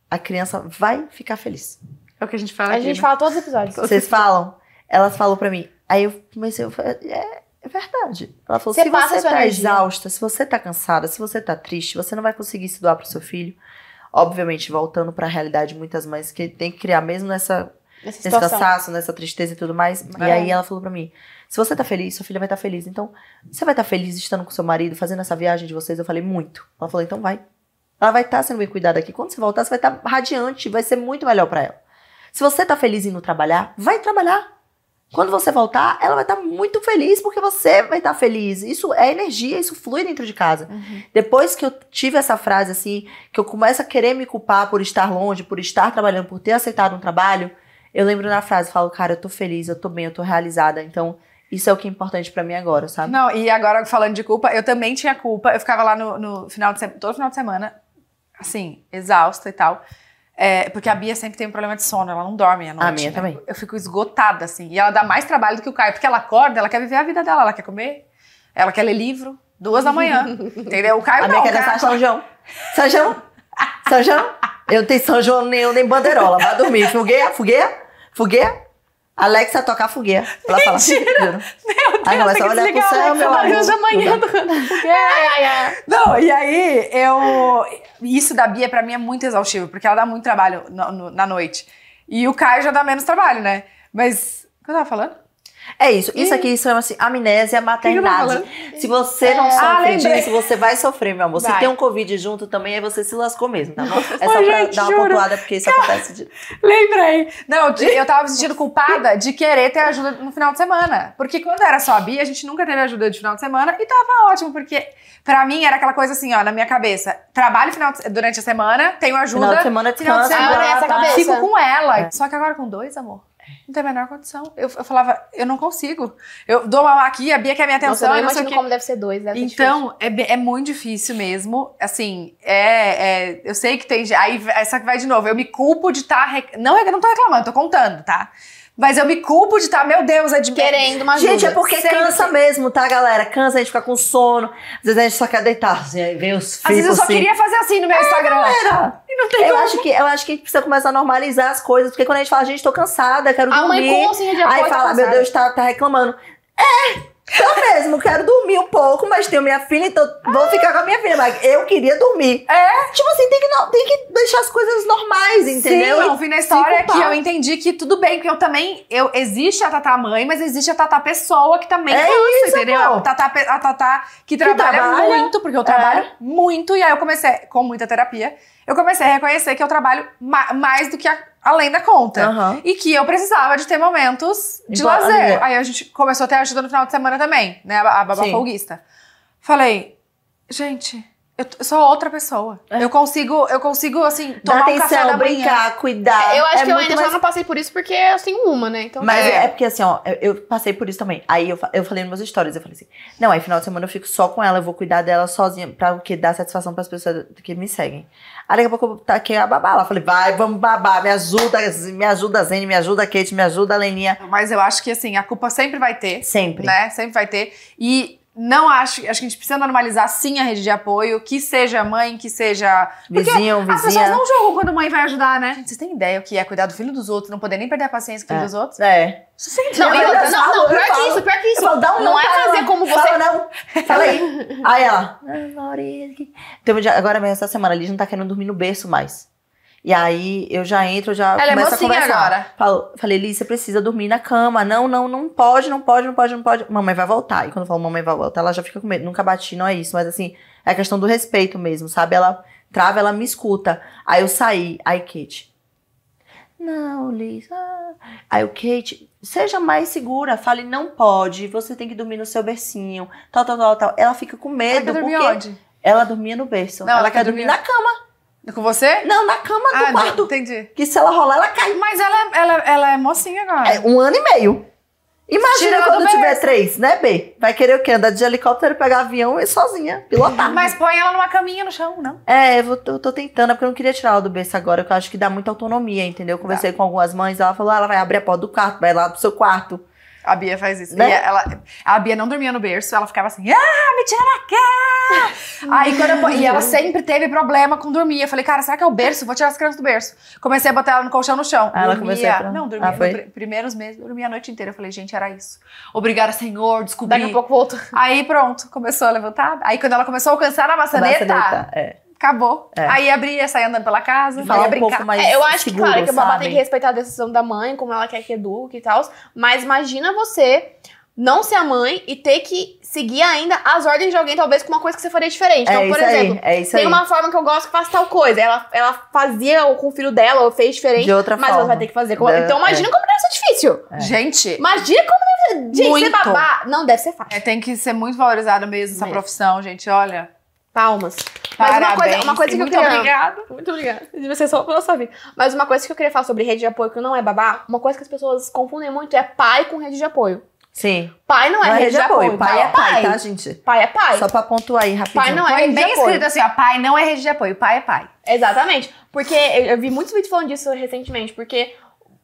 a criança vai ficar feliz. É o que a gente fala a aqui. A gente né? fala
todos os episódios. Vocês
falam? Elas falam para mim. Aí eu comecei, eu falei, é, é verdade. Ela falou: você se você está exausta, se você está cansada, se você está triste, você não vai conseguir se doar para o seu filho. Obviamente, voltando para a realidade, muitas mães que tem que criar mesmo nessa,
nessa nesse cansaço,
nessa tristeza e tudo mais. É. E aí ela falou para mim: se você tá feliz, sua filha vai estar tá feliz. Então, você vai estar tá feliz estando com seu marido, fazendo essa viagem de vocês? Eu falei: muito. Ela falou: então vai. Ela vai estar tá sendo bem cuidada aqui. Quando você voltar, você vai estar tá radiante, vai ser muito melhor para ela. Se você tá feliz indo trabalhar, vai trabalhar. Quando você voltar, ela vai estar tá muito feliz porque você vai estar tá feliz. Isso é energia, isso flui dentro de casa. Uhum. Depois que eu tive essa frase assim, que eu começo a querer me culpar por estar longe, por estar trabalhando, por ter aceitado um trabalho, eu lembro na frase, falo, cara, eu tô feliz, eu tô bem, eu tô realizada. Então, isso é o que é importante para mim agora, sabe?
Não, e agora falando de culpa, eu também tinha culpa. Eu ficava lá no, no final de semana, todo final de semana, assim, exausta e tal. É, porque a Bia sempre tem um problema de sono, ela não dorme à noite. A minha né? também. Eu fico esgotada, assim. E ela dá mais trabalho do que o Caio, porque ela acorda, ela quer viver
a vida dela, ela quer comer, ela quer ler livro, duas da manhã.
[laughs] entendeu? O Caio a não. A minha quer dançar
São João. São João? São João? Eu não tenho São João nem, nem bandeirola. Vai dormir. Fogueia, fogueia, fogueia. Alexa tocar fogueira. Ela fala assim. Meu Deus,
aí começa a olhar pro céu, meu amor. da do...
[laughs] Não, e aí
eu. Isso da Bia pra mim é muito exaustivo, porque ela dá muito trabalho no, no, na noite.
E o Caio já dá menos trabalho, né? Mas. O que eu tava falando? É isso. Isso aqui chama-se amnésia maternidade. Se você é. não sofre ah, disso, você vai sofrer, meu amor. Vai. Se tem um Covid junto também, aí você se lascou mesmo, tá bom? É só pra gente, dar uma pontuada, porque isso Cara, acontece. De...
Lembrei. Não, de, eu tava me sentindo culpada de querer ter ajuda no final de semana. Porque quando era só a Bia, a gente nunca teve ajuda de final de semana e tava ótimo, porque pra mim era aquela coisa assim, ó, na minha cabeça. Trabalho final de, durante a semana, tenho ajuda. Final de semana, final de semana, final semana, é semana fico com ela. É. Só que agora com dois, amor. Não tem a menor condição. Eu, eu falava, eu não consigo. Eu dou uma aqui, a Bia quer minha atenção. Nossa, eu não imagino como
deve ser dois, Então,
é, é muito difícil mesmo. Assim, é, é, eu sei que tem. Aí, essa que vai de novo. Eu me culpo de estar. Tá rec... Não, eu não
tô reclamando, tô contando, tá? Mas eu me culpo de estar, tá, meu Deus, é de Querendo uma ajuda. Gente, é porque Sempre. cansa mesmo, tá, galera? Cansa, a gente ficar com sono. Às vezes a gente só quer deitar, assim, aí vem os filhos. Às vezes eu só assim. queria fazer assim no meu é, Instagram. Galera, e não tem eu acho que Eu acho que a gente precisa começar a normalizar as coisas, porque quando a gente fala, gente, tô cansada, quero dormir. A mãe consciente já Aí fala, meu Deus, tá, tá reclamando. É! Eu mesmo quero dormir um pouco, mas tenho minha filha, então vou ficar com a minha filha. Mas eu queria dormir. É? Tipo assim, tem que, não, tem que deixar as coisas normais, entendeu? Sim, eu vi na história é que eu
entendi que tudo bem, porque eu também. Eu, existe a Tatá mãe, mas existe a Tatá pessoa que também é cansa, isso, entendeu? Pô. A tatá, a tatá que, que trabalha, trabalha, muito, porque eu trabalho é. muito. E aí eu comecei, com muita terapia, eu comecei a reconhecer que eu trabalho ma mais do que a além da conta. Uhum. E que eu precisava de ter momentos de lazer. Aí a gente começou até ajuda no final de semana também, né? A, babá folguista. Falei, gente, eu sou outra pessoa. É. Eu consigo, eu consigo assim, tomar Dá atenção, um café da manhã. brincar,
cuidar. Eu acho é que eu ainda mais... só não
passei por isso porque eu tenho uma, né? Então, Mas é. é, é
porque assim, ó, eu, eu, passei por isso também. Aí eu, eu falei nos meus histórias, eu falei assim: "Não, aí final de semana eu fico só com ela, eu vou cuidar dela sozinha para o que dar satisfação para as pessoas que me seguem". Aí daqui a pouco eu tá taquei a babá lá, falei: "Vai, vamos babar, me ajuda, me ajuda Zene, me ajuda Kate, me ajuda Leninha". Mas eu acho que assim, a culpa sempre vai ter. Sempre. Né?
Sempre vai ter. E não acho, acho que a gente precisa normalizar sim a rede de apoio, que seja mãe, que seja Porque vizinho, vizinha. As pessoas não jogam quando mãe vai ajudar, né? Gente, vocês têm ideia o que é cuidar do filho dos outros, não poder nem perder a paciência com é. o é. dos outros? É. Não, não, eu, não, não, pior que isso, pior que isso. Falo, dá um não, não é fazer como você. Fala,
não. Fala aí. [laughs] aí ó. Então, agora mesmo, essa semana, a gente não tá querendo dormir no berço mais. E aí eu já entro, já Ela é começo é a conversar. agora. Falo, falei, Liz, você precisa dormir na cama. Não, não, não pode, não pode, não pode, não pode. Mamãe vai voltar. E quando eu falo mamãe vai voltar, ela já fica com medo. Nunca bati, não é isso. Mas assim, é a questão do respeito mesmo, sabe? Ela trava, ela me escuta. Aí eu saí. Aí, Kate. Não, Liz. Ah. Aí o Kate, seja mais segura. Fale, não pode. Você tem que dormir no seu bercinho. Tal, tal, tal, tal. Ela fica com medo. Ela porque onde? Ela dormia no berço. Não, ela, ela quer dormir na cama. É com você? Não, na cama do ah, quarto. Não, entendi. Que se ela rolar, ela cai. Mas ela, é, ela, é, ela é mocinha agora. É, um ano e meio. Imagina quando tiver três, né, B? Vai querer o quê? Andar de helicóptero, pegar avião e sozinha, pilotar. Mas põe ela numa caminha no chão, não? É, eu, vou, eu tô tentando, é porque eu não queria tirar ela do berço agora, porque eu acho que dá muita autonomia, entendeu? Eu conversei tá. com algumas mães, ela falou, ah, ela vai abrir a porta do quarto, vai lá pro seu quarto. A Bia faz isso. Né? ela, a Bia não dormia no berço, ela ficava assim, ah, me tira daqui!
[laughs] Aí quando eu, e ela sempre teve problema com dormir. Eu falei, cara, será que é o berço? Vou tirar as crianças do berço. Comecei a botar ela no colchão no chão. Ela dormia, ela pra... Não, dormia. Ah, Primeiros meses, dormia a noite inteira. Eu falei, gente, era isso. Obrigada, Senhor, descobri. Daqui a pouco volto. Aí pronto, começou a levantar. Aí quando ela começou a alcançar a maçaneta, maçaneta é acabou. É. Aí abria, saia andando pela casa, falar um pouco mais é, Eu acho seguro, que, claro, que é a babá tem que respeitar
a decisão da mãe, como ela quer que eduque e tal. Mas imagina você não ser a mãe e ter que seguir ainda as ordens de alguém, talvez com uma coisa que você faria diferente. É então, é por exemplo, aí, é tem aí. uma forma que eu gosto que faz tal coisa. Ela, ela fazia com o filho dela, ou fez diferente. De outra mas forma. Mas vai ter que fazer. Com... Da... Então, imagina é. como
deve ser difícil. É. Gente. Imagina como deve ser. Gente, muito. ser babá. Não, deve ser fácil. tem que ser muito valorizada mesmo essa mesmo. profissão, gente. Olha. Palmas. Parabéns, Mas uma coisa, uma coisa que eu muito queria... Muito obrigada. Muito obrigada. Você só falou sobre. Mas uma coisa que eu queria falar sobre rede de apoio,
que não é babá, uma coisa que as pessoas confundem muito é pai com rede de apoio. Sim. Pai não é, não é rede, de apoio. apoio. Pai, tá? é pai é pai, tá, gente? Pai
é pai. Só pra pontuar aí rapidinho. Pai não é rede bem de apoio. escrito assim,
ó. Pai não é rede de apoio. Pai é pai. Exatamente. Porque eu, eu vi muitos vídeos falando disso recentemente. Porque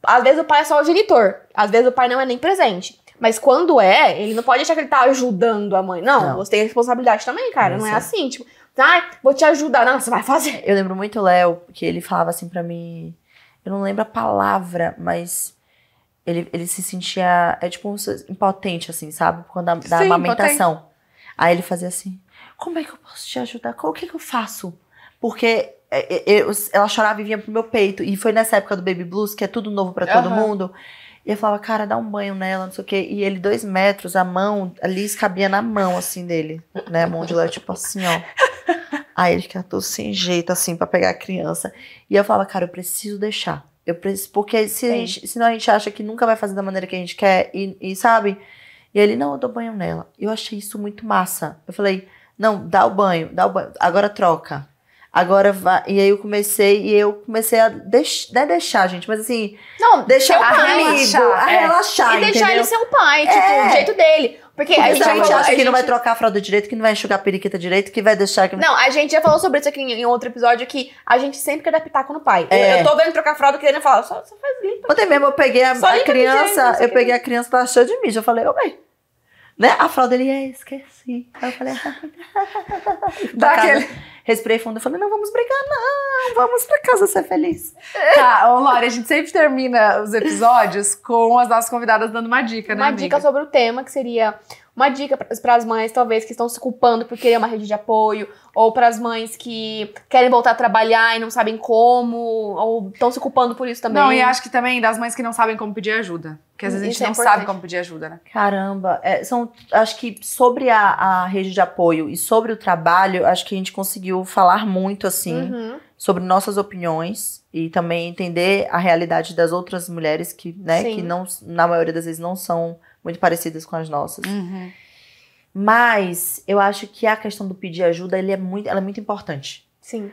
às vezes o pai é só o genitor. Às vezes o pai não é nem presente. Mas quando é, ele não pode achar que ele tá ajudando a mãe. Não, não. você tem responsabilidade também, cara. Não, não é assim, tipo, ah, vou te ajudar.
Não, você vai fazer. Eu lembro muito o Léo, que ele falava assim para mim. Eu não lembro a palavra, mas ele, ele se sentia. É tipo impotente, assim, sabe? Quando da, da Sim, amamentação. Impotente. Aí ele fazia assim: como é que eu posso te ajudar? O que, que eu faço? Porque é, é, eu, ela chorava e vinha pro meu peito. E foi nessa época do Baby Blues, que é tudo novo para todo uhum. mundo. E eu falava, cara, dá um banho nela, não sei o quê. E ele, dois metros, a mão, a Liz cabia na mão, assim, dele, né? A mão de lá, tipo assim, ó. Aí ele ficava todo sem jeito, assim, para pegar a criança. E eu falava, cara, eu preciso deixar. Eu preciso, porque se a gente, senão a gente acha que nunca vai fazer da maneira que a gente quer, e, e sabe? E ele, não, eu dou banho nela. Eu achei isso muito massa. Eu falei, não, dá o banho, dá o banho. Agora troca. Agora vai. E aí eu comecei, e eu comecei a deix, né, deixar, gente, mas assim. Não, deixar o pai amigo, relaxar, a é. relaxar. E entendeu? deixar ele ser um pai, tipo, é. do jeito dele. Porque, a gente, a gente falou, acha a que gente... não vai trocar a fralda direito, que não vai enxugar a periquita direito, que vai deixar. Que... Não, a gente já falou sobre isso
aqui em, outro episódio, que a gente sempre quer adaptar com o pai. É. Eu, eu, tô vendo trocar a fralda querendo falar, só, só faz
limpa. Ontem mesmo eu peguei a, a criança, eu peguei a criança, ela achou de mim. Eu falei, ô, oh, né? A fralda, ele, é, esqueci. Aí eu falei, ah,
[laughs]
dá aquele... Respirei fundo, eu falei, não vamos brigar, não, vamos pra casa ser feliz. [laughs] Tá, ô Lore, a gente sempre
termina os episódios com as nossas convidadas dando uma dica, né? Uma amiga? dica sobre o tema, que seria
uma dica para as mães, talvez, que estão se culpando por querer uma rede de apoio, ou para as mães que querem voltar a trabalhar e não sabem como, ou estão se culpando por isso também. Não, e acho que
também das mães que não sabem como pedir ajuda. Porque às vezes hum, isso a gente é não sabe como pedir ajuda, né?
Caramba, é, são, acho que sobre a, a, rede de apoio e sobre o trabalho, acho que a gente conseguiu falar muito assim uhum. sobre nossas opiniões e também entender a realidade das outras mulheres que, né, Sim. que não, na maioria das vezes não são muito parecidas com as nossas. Uhum. Mas eu acho que a questão do pedir ajuda ele é muito, ela é muito importante. Sim.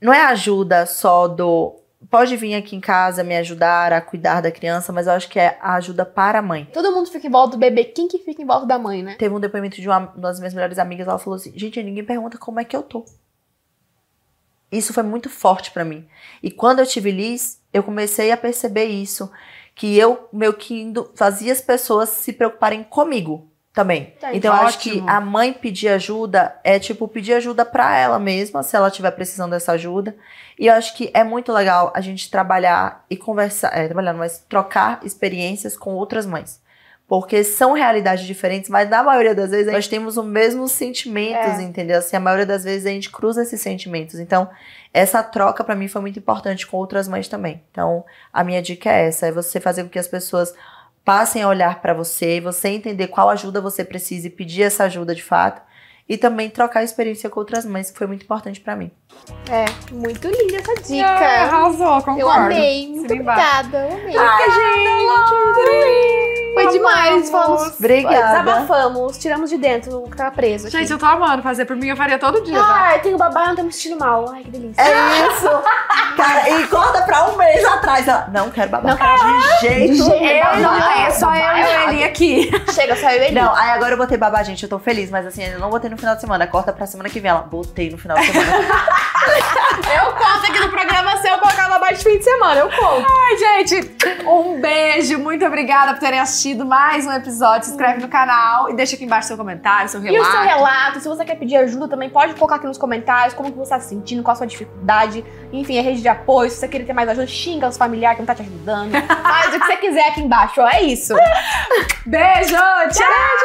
Não é ajuda só do pode vir aqui em casa me ajudar a cuidar da criança, mas eu acho que é a ajuda para a mãe. Todo mundo fica em volta do bebê, quem que fica em volta da mãe, né? Teve um depoimento de uma, uma das minhas melhores amigas, ela falou assim: gente, ninguém pergunta como é que eu tô. Isso foi muito forte para mim. E quando eu tive Liz, eu comecei a perceber isso que eu meu que indo, fazia as pessoas se preocuparem comigo também. Tá, então, então eu acho que a mãe pedir ajuda é tipo pedir ajuda para ela mesma, se ela tiver precisando dessa ajuda. E eu acho que é muito legal a gente trabalhar e conversar, é, trabalhar, mas trocar experiências com outras mães porque são realidades diferentes, mas na maioria das vezes nós é. temos os mesmos sentimentos, é. entendeu? Assim, a maioria das vezes a gente cruza esses sentimentos. Então, essa troca para mim foi muito importante com outras mães também. Então, a minha dica é essa: é você fazer com que as pessoas passem a olhar para você, você entender qual ajuda você precisa e pedir essa ajuda de fato. E também trocar a experiência com outras mães, que foi muito importante para mim.
É, muito linda essa dica. É, arrasou, concordo. Eu amei, muito obrigada. Eu amei. Ai, gente, Londres. Foi demais. vamos Obrigada. Desabafamos, tiramos de dentro o que tava preso. Gente, eu tô amando fazer por mim, eu faria todo dia. Ah, tá? eu tenho babá, e não tô me sentindo
mal. Ai, que delícia. É isso. Cara, e corta pra um mês atrás. Ela, não quero babá. Não quero De jeito nenhum. Eu não tenho, só eu e ele aqui. Chega, só eu e ele. Não, aí agora eu botei babá, gente, eu tô feliz, mas assim, eu não botei no final de semana. Corta pra semana que vem. Ela, botei no final de semana. [laughs] eu conto aqui no programa se eu colocar babá de fim de semana, eu conto. Ai, gente,
um beijo, muito obrigada por terem assistido mais um episódio, se inscreve no canal e deixa aqui embaixo seu comentário, seu relato. E o seu relato, se você quer pedir ajuda também, pode colocar aqui nos comentários como que você está se
sentindo, qual a sua dificuldade. Enfim, é rede de apoio, se você quer ter mais ajuda, xinga os familiares que não tá te ajudando. [laughs] Faz o que você quiser aqui embaixo, ó, é isso. Beijo, tchau!